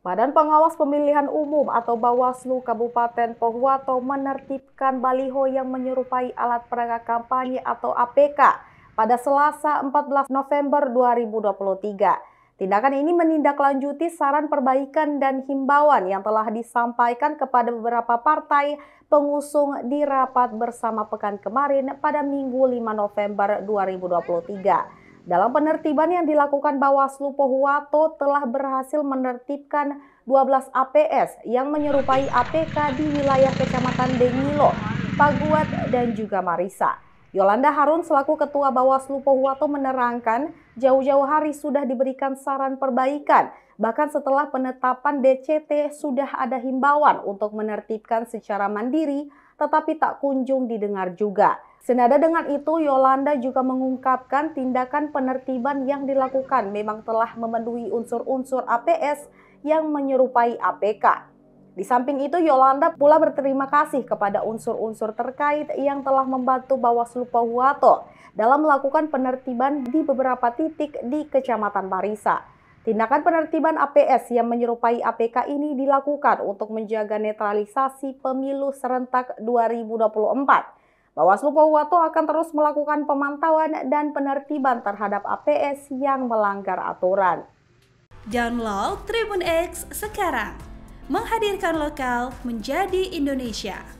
Badan Pengawas Pemilihan Umum atau Bawaslu Kabupaten Pohuwato menertibkan baliho yang menyerupai alat peraga kampanye atau APK pada Selasa 14 November 2023. Tindakan ini menindaklanjuti saran perbaikan dan himbauan yang telah disampaikan kepada beberapa partai pengusung di rapat bersama pekan kemarin pada Minggu 5 November 2023. Dalam penertiban yang dilakukan Bawaslu Pohuwato telah berhasil menertibkan 12 APS yang menyerupai APK di wilayah Kecamatan Dengilo, Paguat, dan juga Marisa. Yolanda Harun selaku Ketua Bawaslu Pohuwato menerangkan jauh-jauh hari sudah diberikan saran perbaikan. Bahkan setelah penetapan DCT sudah ada himbauan untuk menertibkan secara mandiri tetapi tak kunjung didengar juga. Senada dengan itu, Yolanda juga mengungkapkan tindakan penertiban yang dilakukan memang telah memenuhi unsur-unsur APS yang menyerupai APK. Di samping itu, Yolanda pula berterima kasih kepada unsur-unsur terkait yang telah membantu Bawaslu Pahuato dalam melakukan penertiban di beberapa titik di Kecamatan Marisa. Tindakan penertiban APS yang menyerupai APK ini dilakukan untuk menjaga netralisasi pemilu serentak 2024 Bawaslu Pohuwato akan terus melakukan pemantauan dan penertiban terhadap APS yang melanggar aturan. Download Tribun X sekarang, menghadirkan lokal menjadi Indonesia.